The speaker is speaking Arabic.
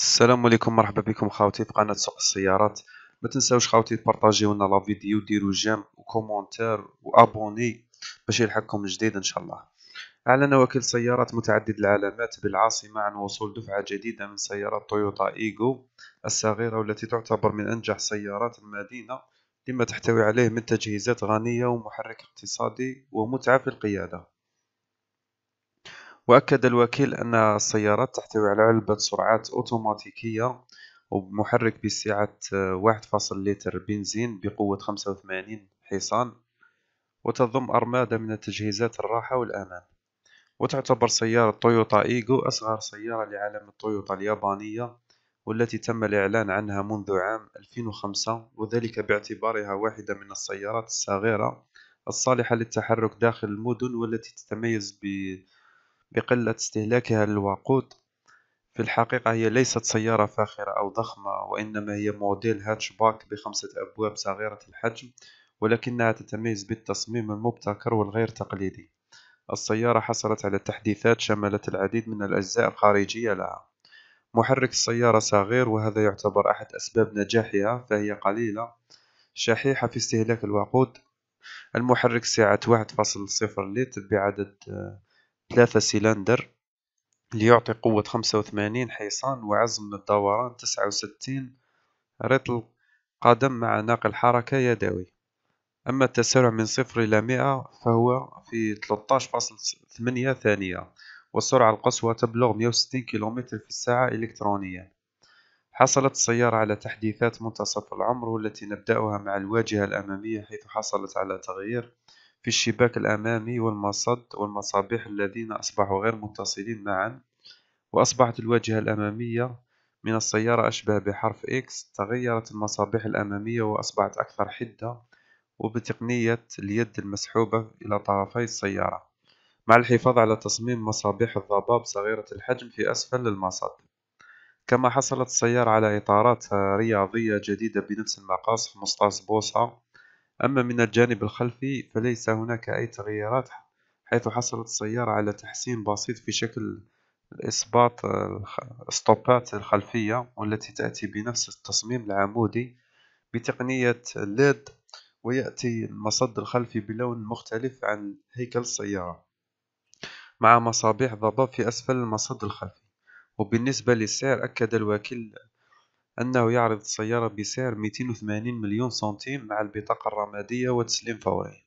السلام عليكم مرحبا بكم خاوتي في قناه سوق السيارات ما تنساوش خاوتي تبارطاجيو لنا لا فيديو ديروا جيم وكومونتير وابوني باش يلحقكم جديد ان شاء الله اعلن وكيل سيارات متعدد العلامات بالعاصمه عن وصول دفعه جديده من سيارات تويوتا ايجو الصغيره والتي تعتبر من انجح سيارات المدينه لما تحتوي عليه من تجهيزات غنيه ومحرك اقتصادي ومتعه في القياده وأكد الوكيل أن السيارات تحتوي على علبة سرعات أوتوماتيكية ومحرك بسعة واحد فاصل لتر بنزين بقوة خمسة وثمانين حصان وتضم أرمادة من التجهيزات الراحة والأمان وتعتبر سيارة تويوتا إيجو أصغر سيارة لعالم التويوتا اليابانية والتي تم الإعلان عنها منذ عام 2005 وذلك باعتبارها واحدة من السيارات الصغيرة الصالحة للتحرك داخل المدن والتي تتميز ب بقلة استهلاكها للوقود في الحقيقة هي ليست سيارة فاخرة أو ضخمة وإنما هي موديل هاتشباك بخمسة أبواب صغيرة الحجم ولكنها تتميز بالتصميم المبتكر والغير تقليدي السيارة حصلت على تحديثات شملت العديد من الأجزاء الخارجية لها محرك السيارة صغير وهذا يعتبر أحد أسباب نجاحها فهي قليلة شحيحة في استهلاك الوقود المحرك سعة 1.0 لتر بعدد ثلاثة سلندر ليعطي قوة خمسة وثمانين حصان وعزم الدوران تسعة وستين رطل قدم مع ناقل حركة يدوي أما التسارع من صفر إلى مئة فهو في 13.8 ثانية والسرعة القصوى تبلغ 160 كيلومتر في الساعة إلكترونيا حصلت السيارة على تحديثات منتصف العمر والتي نبدأها مع الواجهة الأمامية حيث حصلت على تغيير في الشباك الأمامي والمصد والمصابيح الذين أصبحوا غير متصلين معا وأصبحت الواجهة الأمامية من السيارة أشبه بحرف X تغيرت المصابيح الأمامية وأصبحت أكثر حدة وبتقنية اليد المسحوبة إلى طرفي السيارة مع الحفاظ على تصميم مصابيح الضباب صغيرة الحجم في أسفل المصد كما حصلت السيارة على إطارات رياضية جديدة بنفس المقاس في مستوى بوصة أما من الجانب الخلفي فليس هناك أي تغييرات حيث حصلت السيارة على تحسين بسيط في شكل إسباط آه، الستوبات الخلفية والتي تأتي بنفس التصميم العمودي بتقنية ليد ويأتي المصد الخلفي بلون مختلف عن هيكل السيارة مع مصابيح ضباب في أسفل المصد الخلفي وبالنسبة للسعر أكد الوكيل أنه يعرض السيارة بسعر 280 مليون سنتيم مع البطاقة الرمادية وتسليم فوري